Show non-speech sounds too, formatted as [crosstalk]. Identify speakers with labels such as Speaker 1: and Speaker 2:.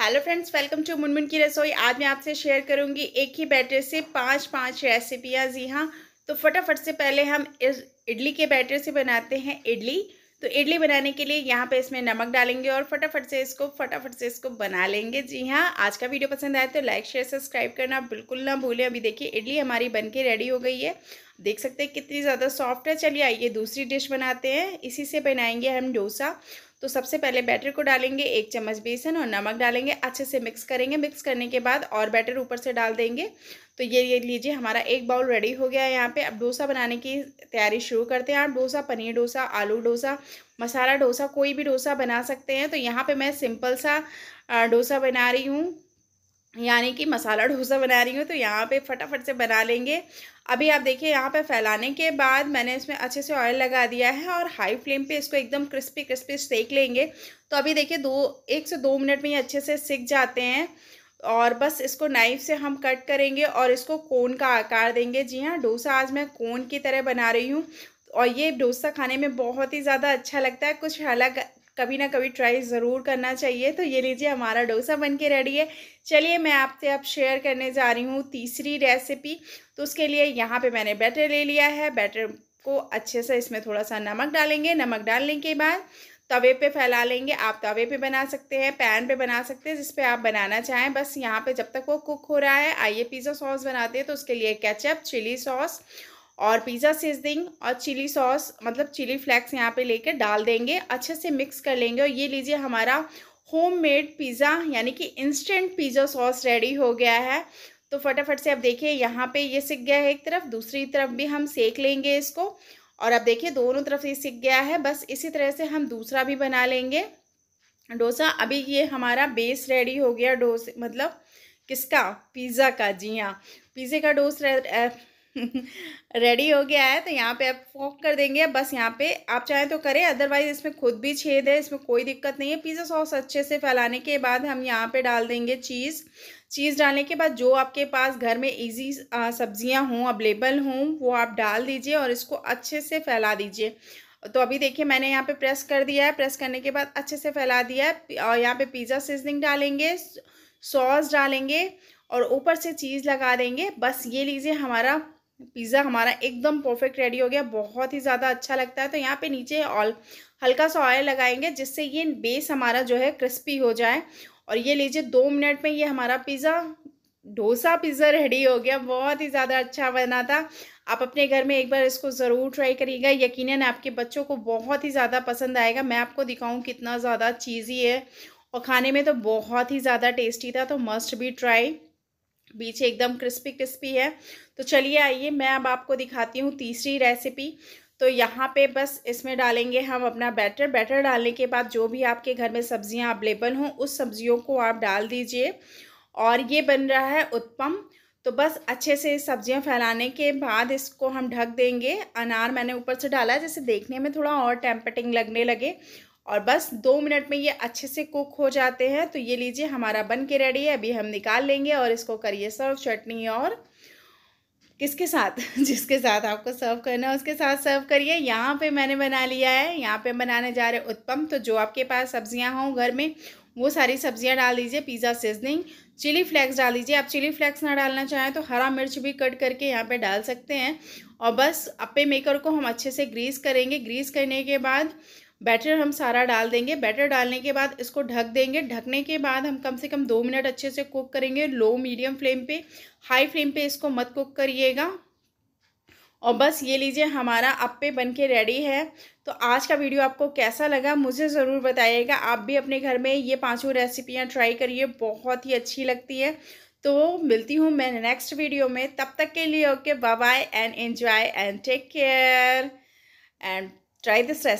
Speaker 1: hello friends welcome to Munmun की रसोई आज मैं आपसे शेयर करूंगी एक ही बैटर से पांच पांच रेसिपियाँ जी हाँ तो फटाफट से पहले हम इडली के बैटर से बनाते हैं इडली तो इडली बनाने के लिए यहाँ पे इसमें नमक डालेंगे और फटाफट से इसको फटाफट से इसको बना लेंगे जी हाँ आज का वीडियो पसंद आए तो लाइक शेयर सब्सक्राइब करना बिल्कुल ना भूलें अभी देखिए इडली हमारी बन के रेडी हो गई है देख सकते हैं कितनी ज़्यादा सॉफ्ट है चलिए आइए दूसरी डिश बनाते हैं इसी से बनाएंगे हम डोसा तो सबसे पहले बैटर को डालेंगे एक चम्मच बेसन और नमक डालेंगे अच्छे से मिक्स करेंगे मिक्स करने के बाद और बैटर ऊपर से डाल देंगे तो ये ये लीजिए हमारा एक बाउल रेडी हो गया है यहाँ पे अब डोसा बनाने की तैयारी शुरू करते हैं आप डोसा पनीर डोसा आलू डोसा मसाला डोसा कोई भी डोसा बना सकते हैं तो यहाँ पर मैं सिंपल सा डोसा बना रही हूँ यानी कि मसाला डोसा बना रही हूँ तो यहाँ पे फटाफट से बना लेंगे अभी आप देखिए यहाँ पे फैलाने के बाद मैंने इसमें अच्छे से ऑयल लगा दिया है और हाई फ्लेम पे इसको एकदम क्रिस्पी क्रिस्पी सेक लेंगे तो अभी देखिए दो एक से दो मिनट में ये अच्छे से सिक जाते हैं और बस इसको नाइफ से हम कट करेंगे और इसको कोन का आकार देंगे जी हाँ डोसा आज मैं कोन की तरह बना रही हूँ और ये डोसा खाने में बहुत ही ज़्यादा अच्छा लगता है कुछ अलग कभी ना कभी ट्राई ज़रूर करना चाहिए तो ये लीजिए हमारा डोसा बन के रेडी है चलिए मैं आपसे अब शेयर करने जा रही हूँ तीसरी रेसिपी तो उसके लिए यहाँ पे मैंने बैटर ले लिया है बैटर को अच्छे से इसमें थोड़ा सा नमक डालेंगे नमक डालने के बाद तवे पे फैला लेंगे आप तवे पे बना सकते हैं पैन पे बना सकते हैं जिस पे आप बनाना चाहें बस यहाँ पे जब तक वो कुक हो रहा है आइए पिज़्ज़ा सॉस बनाते हैं तो उसके लिए केचप चिली सॉस और पिज़्ज़ा सीजनिंग और चिली सॉस मतलब चिली फ्लेक्स यहाँ पे लेकर डाल देंगे अच्छे से मिक्स कर लेंगे और ये लीजिए हमारा होममेड पिज़्ज़ा यानी कि इंस्टेंट पिज़्ज़ा सॉस रेडी हो गया है तो फटाफट से आप देखिए यहाँ पे ये सिक गया है एक तरफ दूसरी तरफ भी हम सेक लेंगे इसको और अब देखिए दोनों तरफ से सिक गया है बस इसी तरह से हम दूसरा भी बना लेंगे डोसा अभी ये हमारा बेस रेडी हो गया डोसे मतलब किसका पिज़्ज़ा का जी हाँ पिज़्ज़े का डोस रेडी [laughs] हो गया है तो यहाँ पे आप फोक कर देंगे बस यहाँ पे आप चाहें तो करें अदरवाइज़ इसमें खुद भी छेद है इसमें कोई दिक्कत नहीं है पिज़्ज़ा सॉस अच्छे से फैलाने के बाद हम यहाँ पे डाल देंगे चीज़ चीज़ डालने के बाद जो आपके पास घर में इजी सब्जियाँ हों अवेलेबल हों वो आप डाल दीजिए और इसको अच्छे से फैला दीजिए तो अभी देखिए मैंने यहाँ पर प्रेस कर दिया है प्रेस करने के बाद अच्छे से फैला दिया है और यहाँ पर पिज़्ज़ा सीजनिंग डालेंगे सॉस डालेंगे और ऊपर से चीज़ लगा देंगे बस ये लीजिए हमारा पिज़्ज़ा हमारा एकदम परफेक्ट रेडी हो गया बहुत ही ज़्यादा अच्छा लगता है तो यहाँ पे नीचे ऑल हल्का सा ऑयल लगाएंगे जिससे ये बेस हमारा जो है क्रिस्पी हो जाए और ये लीजिए दो मिनट में ये हमारा पिज़्ज़ा डोसा पिज़्ज़ा रेडी हो गया बहुत ही ज़्यादा अच्छा बना था आप अपने घर में एक बार इसको ज़रूर ट्राई करिएगा यकीनन आपके बच्चों को बहुत ही ज़्यादा पसंद आएगा मैं आपको दिखाऊँ कितना ज़्यादा चीज़ी है और खाने में तो बहुत ही ज़्यादा टेस्टी था तो मस्ट भी ट्राई बीच एकदम क्रिस्पी क्रिस्पी है तो चलिए आइए मैं अब आपको दिखाती हूँ तीसरी रेसिपी तो यहाँ पे बस इसमें डालेंगे हम अपना बैटर बैटर डालने के बाद जो भी आपके घर में सब्जियाँ अवेलेबल हों उस सब्जियों को आप डाल दीजिए और ये बन रहा है उत्पम तो बस अच्छे से सब्जियां फैलाने के बाद इसको हम ढक देंगे अनार मैंने ऊपर से डाला है जैसे देखने में थोड़ा और टेम्पटिंग लगने लगे और बस दो मिनट में ये अच्छे से कुक हो जाते हैं तो ये लीजिए हमारा बन के रेडी है अभी हम निकाल लेंगे और इसको करिए सर्व चटनी और किसके साथ [laughs] जिसके साथ आपको सर्व करना है उसके साथ सर्व करिए यहाँ पे मैंने बना लिया है यहाँ पे बनाने जा रहे उत्पम तो जो आपके पास सब्जियाँ हों घर में वो सारी सब्जियाँ डाल दीजिए पिज़्ज़ा सीजनिंग चिली फ्लेक्स डाल दीजिए आप चिली फ्लेक्स ना डालना चाहें तो हरा मिर्च भी कट करके यहाँ पे डाल सकते हैं और बस अपे मेकर को हम अच्छे से ग्रीस करेंगे ग्रीस करने के बाद बैटर हम सारा डाल देंगे बैटर डालने के बाद इसको ढक देंगे ढकने के बाद हम कम से कम दो मिनट अच्छे से कुक करेंगे लो मीडियम फ्लेम पे हाई फ्लेम पे इसको मत कुक करिएगा और बस ये लीजिए हमारा अप्पे बन के रेडी है तो आज का वीडियो आपको कैसा लगा मुझे ज़रूर बताइएगा आप भी अपने घर में ये पाँचों रेसिपियाँ ट्राई करिए बहुत ही अच्छी लगती है तो मिलती हूँ मैं नेक्स्ट वीडियो में तब तक के लिए okay bye bye and enjoy and take care and try this recipe